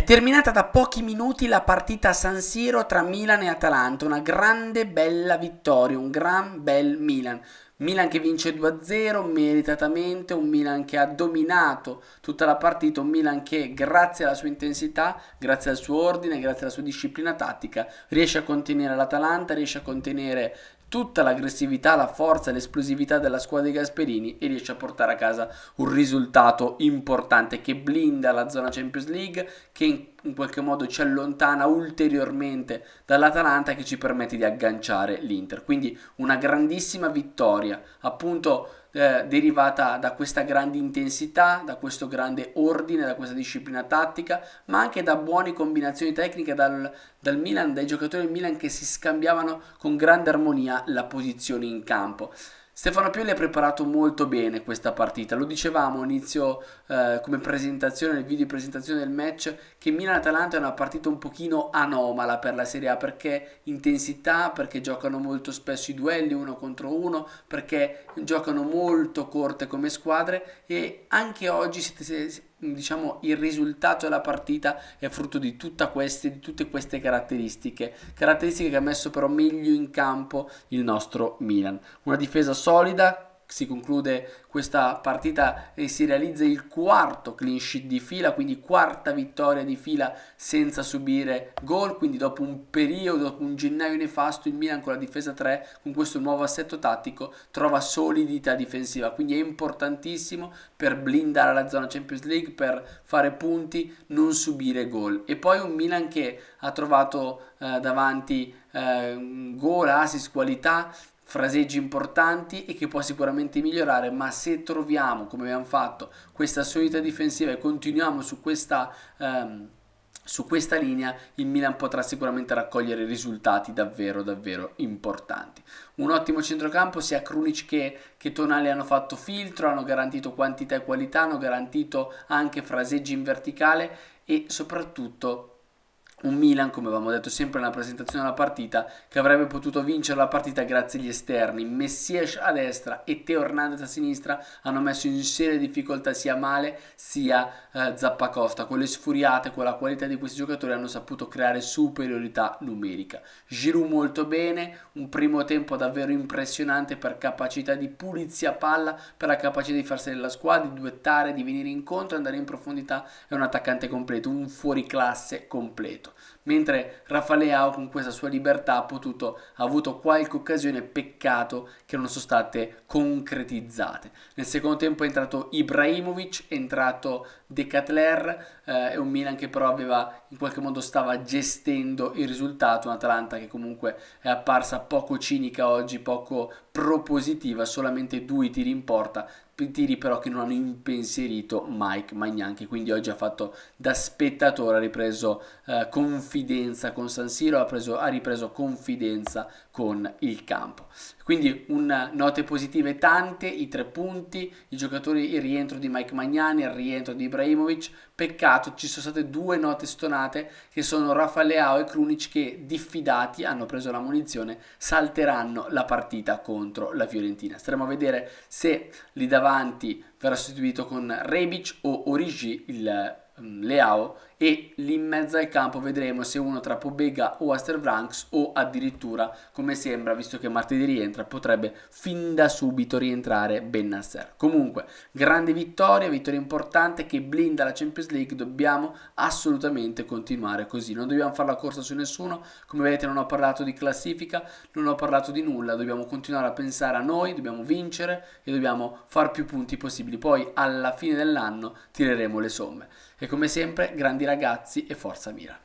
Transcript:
È terminata da pochi minuti la partita a San Siro tra Milan e Atalanta, una grande bella vittoria, un gran bel Milan. Milan che vince 2-0 meritatamente, un Milan che ha dominato tutta la partita, un Milan che grazie alla sua intensità, grazie al suo ordine, grazie alla sua disciplina tattica riesce a contenere l'Atalanta, riesce a contenere tutta l'aggressività, la forza l'esplosività della squadra di Gasperini e riesce a portare a casa un risultato importante che blinda la zona Champions League, che in qualche modo ci allontana ulteriormente dall'Atalanta e che ci permette di agganciare l'Inter. Quindi una grandissima vittoria, appunto eh, derivata da questa grande intensità, da questo grande ordine, da questa disciplina tattica, ma anche da buone combinazioni tecniche dal, dal Milan, dai giocatori del Milan che si scambiavano con grande armonia la posizione in campo. Stefano Pioli ha preparato molto bene questa partita, lo dicevamo inizio eh, come presentazione, nel video di presentazione del match, che Milan-Atalanta è una partita un pochino anomala per la Serie A, perché intensità, perché giocano molto spesso i duelli uno contro uno, perché giocano molto corte come squadre e anche oggi siete, diciamo, il risultato della partita è frutto di, queste, di, tutte queste caratteristiche, caratteristiche che ha messo però meglio in campo il nostro Milan. Una difesa solida si conclude questa partita e si realizza il quarto clean sheet di fila, quindi quarta vittoria di fila senza subire gol, quindi dopo un periodo, dopo un gennaio nefasto, il Milan con la difesa 3, con questo nuovo assetto tattico, trova solidità difensiva, quindi è importantissimo per blindare la zona Champions League, per fare punti, non subire gol. E poi un Milan che ha trovato eh, davanti eh, gol, assist, qualità, fraseggi importanti e che può sicuramente migliorare, ma se troviamo, come abbiamo fatto, questa solita difensiva e continuiamo su questa... Um, su questa linea il Milan potrà sicuramente raccogliere risultati davvero davvero importanti. Un ottimo centrocampo sia Krunic che, che Tonali hanno fatto filtro, hanno garantito quantità e qualità, hanno garantito anche fraseggi in verticale e soprattutto Milan, come avevamo detto sempre nella presentazione della partita, che avrebbe potuto vincere la partita grazie agli esterni. Messias a destra e Teo Hernandez a sinistra hanno messo in serie difficoltà sia Male sia eh, Zappacosta. Con le sfuriate, con la qualità di questi giocatori hanno saputo creare superiorità numerica. Giroud molto bene, un primo tempo davvero impressionante per capacità di pulizia palla, per la capacità di farsi della squadra, di duettare, di venire incontro, andare in profondità. È un attaccante completo, un fuoriclasse completo mentre Rafa con questa sua libertà ha, potuto, ha avuto qualche occasione, peccato che non sono state concretizzate. Nel secondo tempo è entrato Ibrahimovic, è entrato Decatler eh, è un Milan che però aveva in qualche modo stava gestendo il risultato, un Atalanta che comunque è apparsa poco cinica oggi, poco propositiva, solamente due tiri in porta tiri però che non hanno impensierito Mike Magnanchi, quindi oggi ha fatto da spettatore, ha ripreso eh, confidenza con San Siro, ha, preso, ha ripreso confidenza con il campo. Quindi una, note positive tante, i tre punti, i giocatori, il rientro di Mike Magnani, il rientro di Ibrahimovic, peccato ci sono state due note stonate che sono Rafa Leao e Krunic che diffidati hanno preso la munizione, salteranno la partita contro la Fiorentina. Staremo a vedere se li davano avanti verrà sostituito con Rebic o Origi, il Mm, Leao e lì in mezzo al campo vedremo se uno tra Pobega o Astervranks o addirittura come sembra visto che martedì rientra potrebbe fin da subito rientrare Ben Bennasser comunque grande vittoria vittoria importante che blinda la Champions League dobbiamo assolutamente continuare così non dobbiamo fare la corsa su nessuno come vedete non ho parlato di classifica non ho parlato di nulla dobbiamo continuare a pensare a noi dobbiamo vincere e dobbiamo far più punti possibili poi alla fine dell'anno tireremo le somme e come sempre, grandi ragazzi e forza Mira.